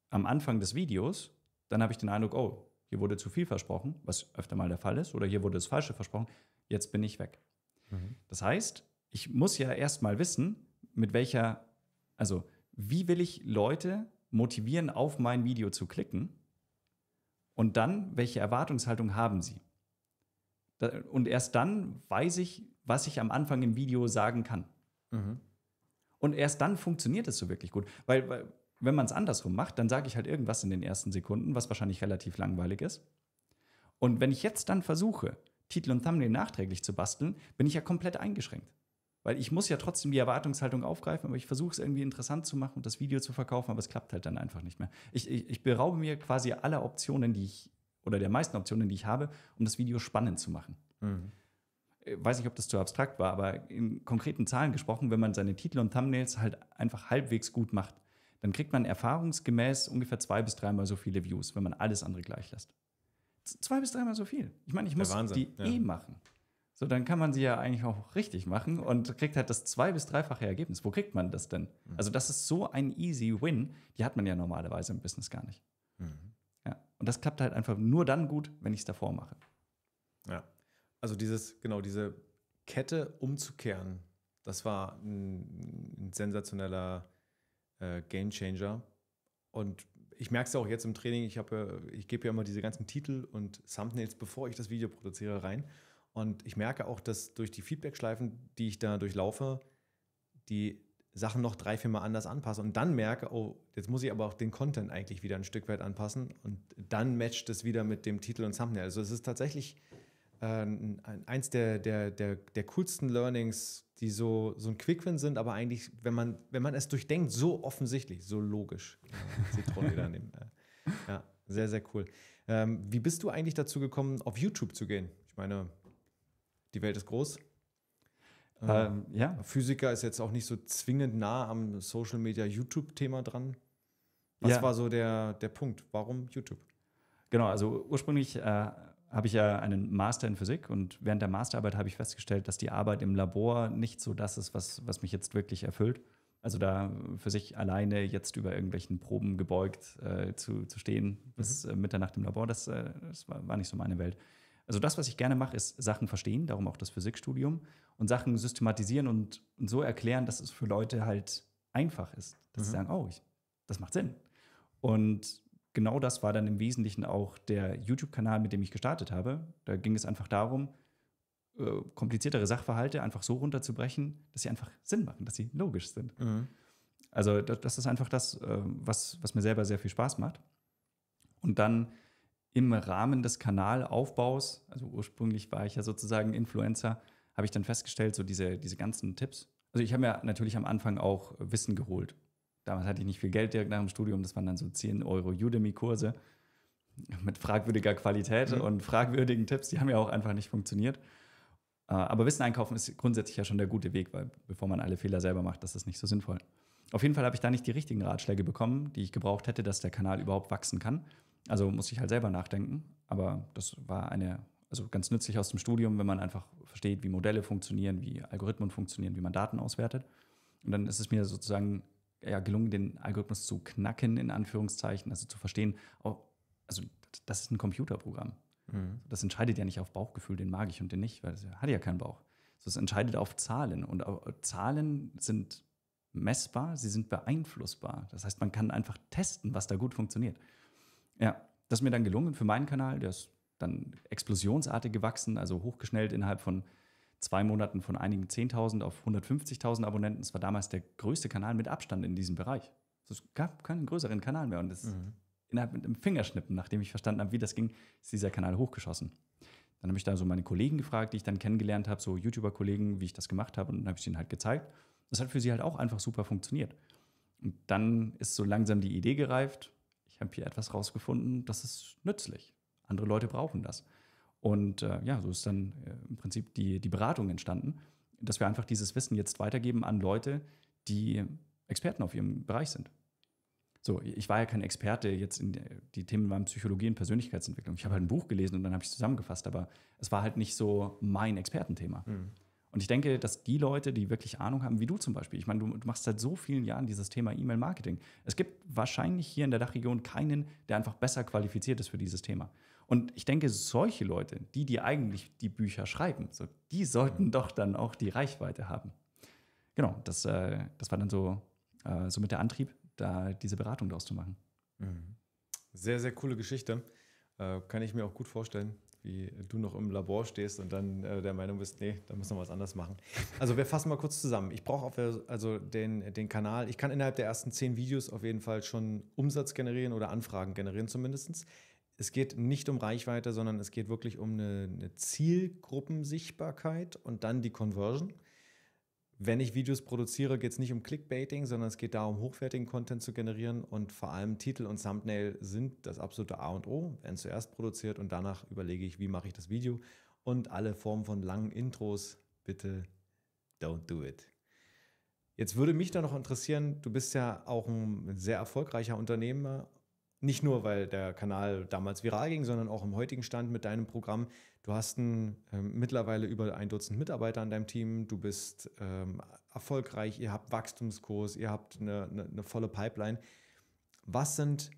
B: am Anfang des Videos, dann habe ich den Eindruck, oh, hier wurde zu viel versprochen, was öfter mal der Fall ist, oder hier wurde das Falsche versprochen, jetzt bin ich weg. Mhm. Das heißt, ich muss ja erstmal wissen, mit welcher, also wie will ich Leute motivieren, auf mein Video zu klicken? Und dann, welche Erwartungshaltung haben sie? Und erst dann weiß ich, was ich am Anfang im Video sagen kann. Mhm. Und erst dann funktioniert es so wirklich gut. Weil, weil wenn man es andersrum macht, dann sage ich halt irgendwas in den ersten Sekunden, was wahrscheinlich relativ langweilig ist. Und wenn ich jetzt dann versuche, Titel und Thumbnail nachträglich zu basteln, bin ich ja komplett eingeschränkt. Weil ich muss ja trotzdem die Erwartungshaltung aufgreifen, aber ich versuche es irgendwie interessant zu machen und das Video zu verkaufen, aber es klappt halt dann einfach nicht mehr. Ich, ich, ich beraube mir quasi aller Optionen, die ich, oder der meisten Optionen, die ich habe, um das Video spannend zu machen. Mhm. Äh, weiß nicht, ob das zu abstrakt war, aber in konkreten Zahlen gesprochen, wenn man seine Titel und Thumbnails halt einfach halbwegs gut macht, dann kriegt man erfahrungsgemäß ungefähr zwei bis dreimal so viele Views, wenn man alles andere gleich lässt. zwei bis dreimal so viel. Ich meine, ich muss die ja. eh machen. So, dann kann man sie ja eigentlich auch richtig machen und kriegt halt das zwei- bis dreifache Ergebnis. Wo kriegt man das denn? Mhm. Also, das ist so ein easy Win, die hat man ja normalerweise im Business gar nicht. Mhm. Ja. Und das klappt halt einfach nur dann gut, wenn ich es davor mache. Ja. Also dieses, genau,
A: diese Kette umzukehren, das war ein, ein sensationeller äh, Changer. Und ich merke es auch jetzt im Training, ich, ich gebe ja immer diese ganzen Titel und Thumbnails, bevor ich das Video produziere, rein. Und ich merke auch, dass durch die Feedback-Schleifen, die ich da durchlaufe, die Sachen noch drei, vier Mal anders anpasse und dann merke, oh, jetzt muss ich aber auch den Content eigentlich wieder ein Stück weit anpassen und dann matcht es wieder mit dem Titel und Thumbnail. Also es ist tatsächlich äh, eins der, der, der, der coolsten Learnings, die so, so ein quick sind, aber eigentlich, wenn man, wenn man es durchdenkt, so offensichtlich, so logisch. Äh, Zitrone wieder nehmen. Ja, sehr, sehr cool. Ähm, wie bist du eigentlich dazu gekommen, auf YouTube zu gehen? Ich meine, die Welt ist groß. Ah, ähm, ja. Physiker ist jetzt auch nicht so zwingend nah am Social Media YouTube-Thema dran. Was ja. war so der, der Punkt? Warum YouTube?
B: Genau, also ursprünglich äh, habe ich ja einen Master in Physik und während der Masterarbeit habe ich festgestellt, dass die Arbeit im Labor nicht so das ist, was, was mich jetzt wirklich erfüllt. Also da für sich alleine jetzt über irgendwelchen Proben gebeugt äh, zu, zu stehen bis mhm. Äh, Mitternacht im Labor, das, äh, das war nicht so meine Welt. Also das, was ich gerne mache, ist Sachen verstehen, darum auch das Physikstudium und Sachen systematisieren und, so erklären, dass es für Leute halt einfach ist, dass mhm. sie sagen, oh, ich, das macht Sinn. Und genau das war dann im Wesentlichen auch der YouTube-Kanal, mit dem ich gestartet habe. Da ging es einfach darum, äh, kompliziertere Sachverhalte einfach so runterzubrechen, dass sie einfach Sinn machen, dass sie logisch sind. Mhm. Also das, das, ist einfach das, äh, was, was mir selber sehr viel Spaß macht. Und dann im Rahmen des Kanalaufbaus, also ursprünglich war ich ja sozusagen Influencer, habe ich dann festgestellt, so diese, diese ganzen Tipps. Also ich habe mir natürlich am Anfang auch Wissen geholt. Damals hatte ich nicht viel Geld direkt nach dem Studium, das waren dann so 10 Euro Udemy-Kurse mit fragwürdiger Qualität mhm. und fragwürdigen Tipps, die haben ja auch einfach nicht funktioniert. Äh, aber Wissen einkaufen ist grundsätzlich ja schon der gute Weg, weil bevor man alle Fehler selber macht, das ist nicht so sinnvoll. Auf jeden Fall habe ich da nicht die richtigen Ratschläge bekommen, die ich gebraucht hätte, dass der Kanal überhaupt wachsen kann. Also musste ich halt selber nachdenken. Aber das war eine, also ganz nützlich aus dem Studium, wenn man einfach versteht, wie Modelle funktionieren, wie Algorithmen funktionieren, wie man Daten auswertet. Und dann ist es mir sozusagen ja, gelungen, den Algorithmus zu knacken, in Anführungszeichen, also zu verstehen, oh, also das ist ein Computerprogramm. Mhm. Das entscheidet ja nicht auf Bauchgefühl, den mag ich und den nicht, weil es hat ja keinen Bauch. Das entscheidet auf Zahlen. Und Zahlen sind messbar, sie sind beeinflussbar. Das heißt, man kann einfach testen, was da gut funktioniert. Ja, das ist mir dann gelungen für meinen Kanal. Der ist dann explosionsartig gewachsen, also hochgeschnellt innerhalb von zwei Monaten von einigen 10.000 auf 150.000 Abonnenten. Das war damals der größte Kanal mit Abstand in diesem Bereich. Es gab keinen größeren Kanal mehr und das mhm. innerhalb mit einem Fingerschnippen, nachdem ich verstanden habe, wie das ging, ist dieser Kanal hochgeschossen. Dann habe ich da so meine Kollegen gefragt, die ich dann kennengelernt habe, so YouTuber-Kollegen, wie ich das gemacht habe und dann habe ich denen halt gezeigt. Das hat für sie halt auch einfach super funktioniert. Und dann ist so langsam die Idee gereift, ich habe hier etwas rausgefunden, das ist nützlich. Andere Leute brauchen das. Und äh, ja, so ist dann äh, im Prinzip die, die Beratung entstanden, dass wir einfach dieses Wissen jetzt weitergeben an Leute, die Experten auf ihrem Bereich sind. So, ich war ja kein Experte jetzt in äh, die Themen waren Psychologie und Persönlichkeitsentwicklung. Ich habe halt ein Buch gelesen und dann habe ich es zusammengefasst, aber es war halt nicht so mein Expertenthema. Mhm. Und ich denke, dass die Leute, die wirklich Ahnung haben, wie du zum Beispiel, ich meine, du, du machst seit so vielen Jahren dieses Thema E-Mail-Marketing. Es gibt wahrscheinlich hier in der Dachregion keinen, der einfach besser qualifiziert ist für dieses Thema. Und ich denke, solche Leute, die, die eigentlich die Bücher schreiben, so, die sollten mhm. doch dann auch die Reichweite haben. Genau, das, äh, das war dann so, äh, so mit der Antrieb, da diese Beratung daraus zu machen. Mhm.
A: Sehr, sehr coole Geschichte. Äh, kann ich mir auch gut vorstellen wie du noch im Labor stehst und dann äh, der Meinung bist, nee, da müssen wir was anderes machen. Also wir fassen mal kurz zusammen. Ich brauche also den, den Kanal, ich kann innerhalb der ersten zehn Videos auf jeden Fall schon Umsatz generieren oder Anfragen generieren zumindest. Es geht nicht um Reichweite, sondern es geht wirklich um eine, eine Zielgruppensichtbarkeit und dann die Conversion wenn ich Videos produziere, geht es nicht um Clickbaiting, sondern es geht darum, hochwertigen Content zu generieren und vor allem Titel und Thumbnail sind das absolute A und O, werden zuerst produziert und danach überlege ich, wie mache ich das Video und alle Formen von langen Intros, bitte don't do it. Jetzt würde mich da noch interessieren, du bist ja auch ein sehr erfolgreicher Unternehmer nicht nur, weil der Kanal damals viral ging, sondern auch im heutigen Stand mit deinem Programm. Du hast ein, äh, mittlerweile über ein Dutzend Mitarbeiter an deinem Team. Du bist ähm, erfolgreich. Ihr habt Wachstumskurs. Ihr habt eine, eine, eine volle Pipeline. Was sind,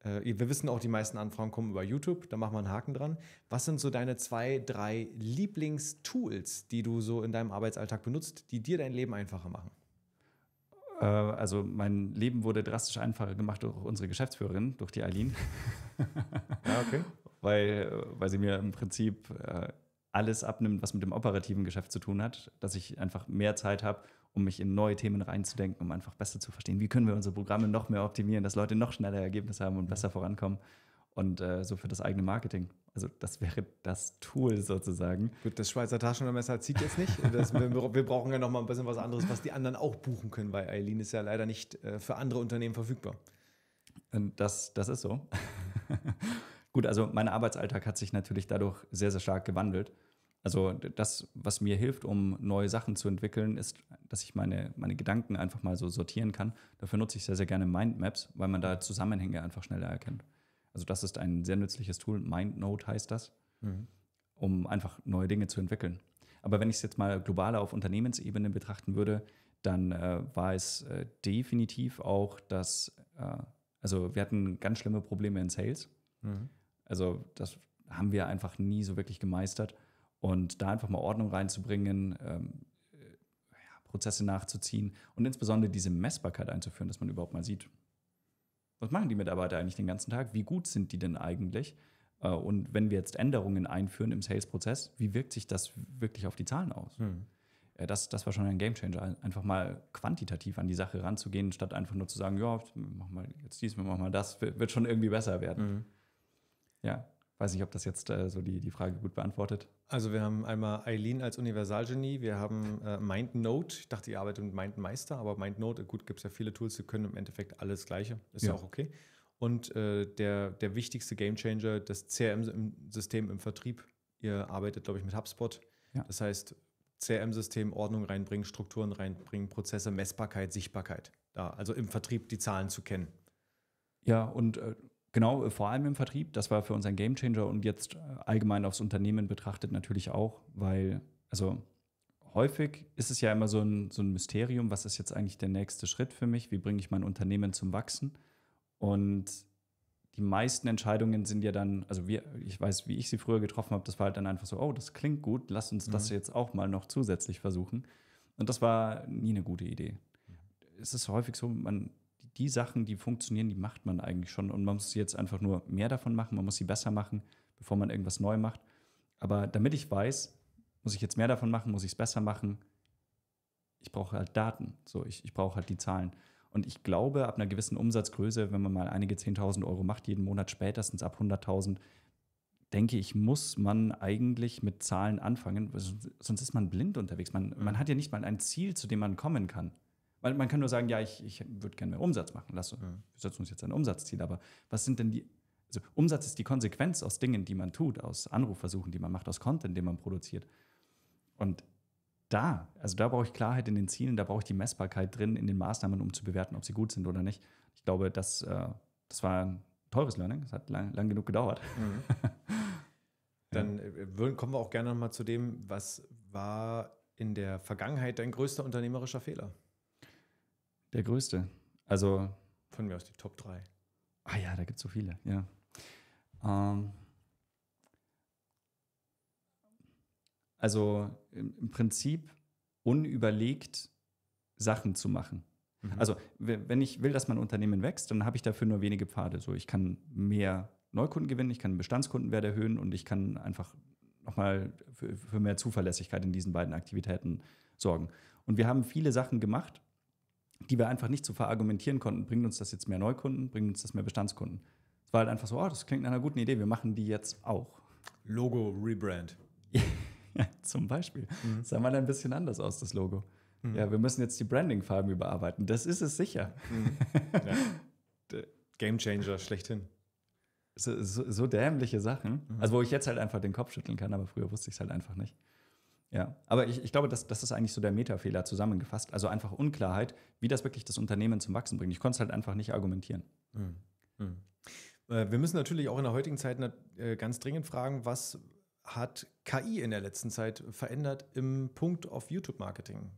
A: äh, wir wissen auch, die meisten Anfragen kommen über YouTube. Da machen wir einen Haken dran. Was sind so deine zwei, drei Lieblingstools, die du so in deinem Arbeitsalltag benutzt, die dir dein Leben einfacher machen?
B: Äh, also mein Leben wurde drastisch einfacher gemacht durch unsere Geschäftsführerin, durch die Eileen. ja, ah, okay. weil, äh, weil sie mir im Prinzip äh, alles abnimmt, was mit dem operativen Geschäft zu tun hat, dass ich einfach mehr Zeit habe, um mich in neue Themen reinzudenken, um einfach besser zu verstehen, wie können wir unsere Programme noch mehr optimieren, dass Leute noch schneller Ergebnisse haben und besser vorankommen und äh, so für das eigene Marketing. Also das wäre das Tool sozusagen. Gut, das Schweizer Taschenmesser zieht jetzt nicht. Das, wir, wir, brauchen ja noch mal ein bisschen was
A: anderes, was die anderen auch buchen können, weil Eileen ist ja leider nicht äh, für andere Unternehmen verfügbar.
B: Das, das ist so. Gut, also mein Arbeitsalltag hat sich natürlich dadurch sehr, sehr stark gewandelt. Also das, was mir hilft, um neue Sachen zu entwickeln, ist, dass ich meine, meine Gedanken einfach mal so sortieren kann. Dafür nutze ich sehr, sehr gerne Mindmaps, weil man da Zusammenhänge einfach schneller erkennt. Also das ist ein sehr nützliches Tool, MindNote heißt das, mhm. um einfach neue Dinge zu entwickeln. Aber wenn ich es jetzt mal globaler auf Unternehmensebene betrachten würde, dann äh, war es äh, definitiv auch dass äh, also wir hatten ganz schlimme Probleme in Sales. Mhm. Also das haben wir einfach nie so wirklich gemeistert. Und da einfach mal Ordnung reinzubringen, ähm, äh, ja, Prozesse nachzuziehen und insbesondere diese Messbarkeit einzuführen, dass man überhaupt mal sieht, was machen die Mitarbeiter eigentlich den ganzen Tag? Wie gut sind die denn eigentlich? Äh, und wenn wir jetzt Änderungen einführen im Sales-Prozess, wie wirkt sich das wirklich auf die Zahlen aus? Hm. Äh, das, das war schon ein Gamechanger, einfach mal quantitativ an die Sache ranzugehen, statt einfach nur zu sagen, ja, mach mal jetzt dies, mach mal das, wird schon irgendwie besser werden. Mhm. Ja. Weiß nicht, ob das jetzt äh, so die, die Frage gut beantwortet.
A: Also wir haben einmal Eileen als Universalgenie, wir haben äh, MindNote. Ich dachte, ihr arbeitet mit MindMeister, aber MindNote, äh, gut, gibt es ja viele Tools, die können im Endeffekt alles Gleiche. Ist ja, ja auch okay. Und äh, der, der wichtigste Gamechanger, das CRM-System im Vertrieb. Ihr arbeitet, glaube ich, mit HubSpot. Ja. Das heißt, CRM-System, Ordnung reinbringen, Strukturen
B: reinbringen, Prozesse, Messbarkeit, Sichtbarkeit. Da, also im Vertrieb die Zahlen zu kennen. Ja, und äh, Genau, äh, vor allem im Vertrieb. Das war für uns ein Gamechanger und jetzt äh, allgemein aufs Unternehmen betrachtet natürlich auch, weil, also häufig ist es ja immer so ein, so ein Mysterium, was ist jetzt eigentlich der nächste Schritt für mich? Wie bringe ich mein Unternehmen zum Wachsen? Und die meisten Entscheidungen sind ja dann, also wir, ich weiß, wie ich sie früher getroffen habe, das war halt dann einfach so, oh, das klingt gut, lass uns mhm. das jetzt auch mal noch zusätzlich versuchen. Und das war nie eine gute Idee. Es ist häufig so, man die Sachen, die funktionieren, die macht man eigentlich schon. Und man muss jetzt einfach nur mehr davon machen, man muss sie besser machen, bevor man irgendwas neu macht. Aber damit ich weiß, muss ich jetzt mehr davon machen, muss ich es besser machen, ich brauche halt Daten. So, ich, ich brauche halt die Zahlen. Und ich glaube, ab einer gewissen Umsatzgröße, wenn man mal einige 10.000 Euro macht, jeden Monat spätestens ab 100.000, denke ich, muss man eigentlich mit Zahlen anfangen, sonst ist man blind unterwegs. Man, mhm. man hat ja nicht mal ein Ziel, zu dem man kommen kann. Weil man kann nur sagen, ja, ich, ich würde gerne mehr Umsatz machen. Lass, mhm. Wir setzen uns jetzt ein Umsatzziel. Aber was sind denn die also Umsatz ist die Konsequenz aus Dingen, die man tut, aus Anrufversuchen, die man macht, aus Content, den man produziert. Und da, also da brauche ich Klarheit in den Zielen, da brauche ich die Messbarkeit drin in den Maßnahmen, um zu bewerten, ob sie gut sind oder nicht. Ich glaube, das, äh, das war ein teures Learning, es hat lang, lang, genug gedauert. Mhm. Dann
A: äh, kommen wir auch gerne nochmal zu dem, was war in der Vergangenheit dein größter unternehmerischer Fehler?
B: Der größte. Also. Von mir
A: aus die Top 3.
B: Ah ja, da gibt es so viele, ja. Ähm, also im, im Prinzip unüberlegt Sachen zu machen. Mhm. Also, wenn ich will, dass mein Unternehmen wächst, dann habe ich dafür nur wenige Pfade. So, ich kann mehr Neukunden gewinnen, ich kann Bestandskundenwert erhöhen und ich kann einfach nochmal für, für mehr Zuverlässigkeit in diesen beiden Aktivitäten sorgen. Und wir haben viele Sachen gemacht, die wir einfach nicht so verargumentieren konnten. Bringt uns das jetzt mehr Neukunden? Bringt uns das mehr Bestandskunden? Es war halt einfach so, oh, das klingt nach einer guten Idee, wir machen die jetzt auch. Logo Rebrand. ja, zum Beispiel. Mhm. Sah mal ein bisschen anders aus, das Logo. Mhm. Ja, wir müssen jetzt die Branding-Farben überarbeiten. Das ist es sicher. Mhm. Ja. Game Changer schlechthin. So, so, so dämliche Sachen. Mhm. Also, wo ich jetzt halt einfach den Kopf schütteln kann, aber früher wusste ich es halt einfach nicht. Ja, aber ich, ich glaube, das, das ist eigentlich so der Metafehler zusammengefasst. Also einfach Unklarheit, wie das wirklich das Unternehmen zum Wachsen bringt. Ich konnte es halt einfach nicht argumentieren.
A: Mhm. Mhm. wir müssen natürlich auch in der heutigen Zeit äh, ganz dringend fragen, was hat KI in der letzten Zeit verändert im Punkt auf YouTube-Marketing?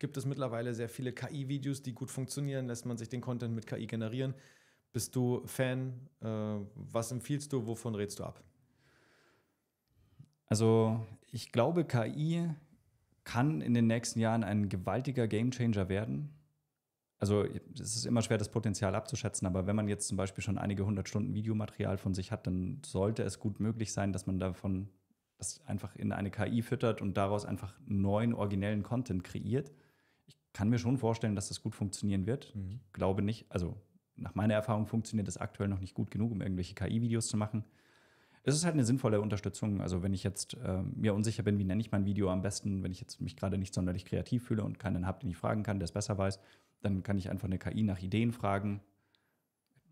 A: Gibt es mittlerweile sehr viele KI-Videos, die gut funktionieren? Lässt man sich den Content mit KI generieren? Bist du Fan? Äh, was empfiehlst du? Wovon redest du ab?
B: Also ich glaube, KI kann in den nächsten Jahren ein gewaltiger Gamechanger werden. Also es ist immer schwer, das Potenzial abzuschätzen, aber wenn man jetzt zum Beispiel schon einige hundert Stunden Videomaterial von sich hat, dann sollte es gut möglich sein, dass man davon das einfach in eine KI füttert und daraus einfach neuen, originellen Content kreiert. Ich kann mir schon vorstellen, dass das gut funktionieren wird. Mhm. Ich glaube nicht, also nach meiner Erfahrung funktioniert das aktuell noch nicht gut genug, um irgendwelche KI-Videos zu machen es ist halt eine sinnvolle Unterstützung. Also wenn ich jetzt äh, mir unsicher bin, wie nenne ich mein Video am besten, wenn ich jetzt mich gerade nicht sonderlich kreativ fühle und keinen habe, den ich fragen kann, der es besser weiß, dann kann ich einfach eine KI nach Ideen fragen.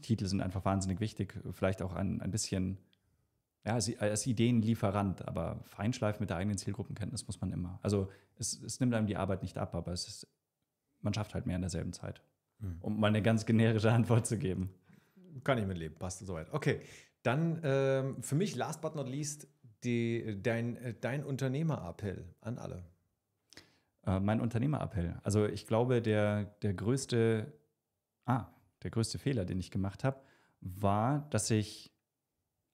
B: Titel sind einfach wahnsinnig wichtig. Vielleicht auch ein, ein bisschen ja, als, Ideenlieferant, aber Feinschleif mit der eigenen Zielgruppenkenntnis muss man immer. Also es, es nimmt einem die Arbeit nicht ab, aber es ist, man schafft halt mehr in derselben Zeit. Hm. Um mal eine ganz generische Antwort zu geben. Kann ich mitleben, passt soweit. Okay, dann ähm, für mich, last but not least, die,
A: dein, äh, dein Unternehmerappell an alle.
B: Äh, mein Unternehmerappell. Also ich glaube, der, der größte, ah, der größte Fehler, den ich gemacht habe, war, dass ich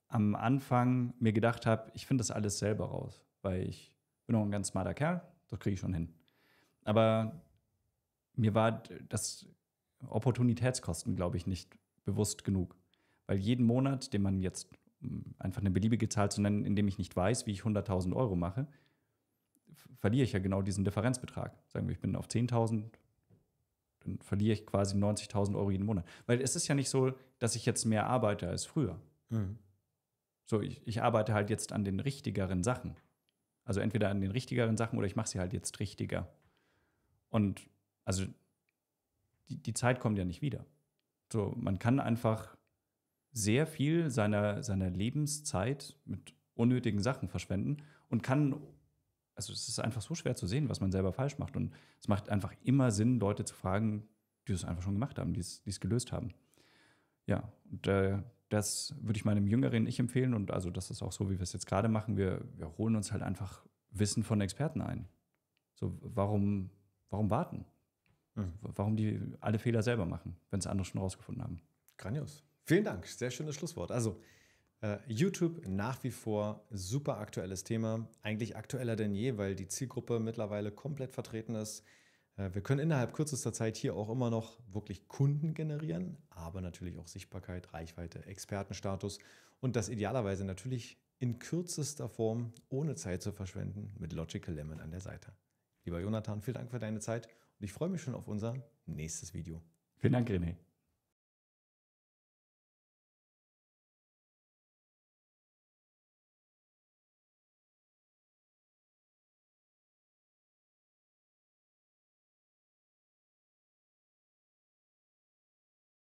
B: am Anfang mir gedacht habe, ich finde das alles selber raus, weil ich bin auch ein ganz smarter Kerl, das kriege ich schon hin. Aber mir war das Opportunitätskosten, glaube ich, nicht bewusst genug weil jeden Monat, den man jetzt mm, einfach eine beliebige Zahl zu nennen, indem ich nicht weiß, wie ich 100.000 Euro mache, verliere ich ja genau diesen Differenzbetrag. Sagen wir, ich bin auf 10.000, dann verliere ich quasi 90.000 Euro jeden Monat. Weil es ist ja nicht so, dass ich jetzt mehr arbeite als früher. Mhm. So, ich, ich arbeite halt jetzt an den richtigeren Sachen. Also entweder an den richtigeren Sachen oder ich mache sie halt jetzt richtiger. Und also die, die Zeit kommt ja nicht wieder. So, man kann einfach sehr viel seiner, seiner Lebenszeit mit unnötigen Sachen verschwenden und kann, also es ist einfach so schwer zu sehen, was man selber falsch macht. Und es macht einfach immer Sinn, Leute zu fragen, die es einfach schon gemacht haben, die es, die es gelöst haben. Ja, und äh, das würde ich meinem jüngeren nicht empfehlen. Und also das ist auch so, wie wir es jetzt gerade machen. Wir, wir holen uns halt einfach Wissen von Experten ein. So, warum, warum warten? Mhm. Warum die alle Fehler selber machen, wenn es andere schon rausgefunden haben? Grandios.
A: Vielen Dank, sehr schönes Schlusswort. Also, äh, YouTube nach wie vor super aktuelles Thema, eigentlich aktueller denn je, weil die Zielgruppe mittlerweile komplett vertreten ist. Äh, wir können innerhalb kürzester Zeit hier auch immer noch wirklich Kunden generieren, aber natürlich auch Sichtbarkeit, Reichweite, Expertenstatus und das idealerweise natürlich in kürzester Form, ohne Zeit zu verschwenden, mit Logical Lemon an der Seite. Lieber Jonathan, vielen Dank für deine Zeit und ich freue mich schon auf unser nächstes Video. Vielen Dank, René.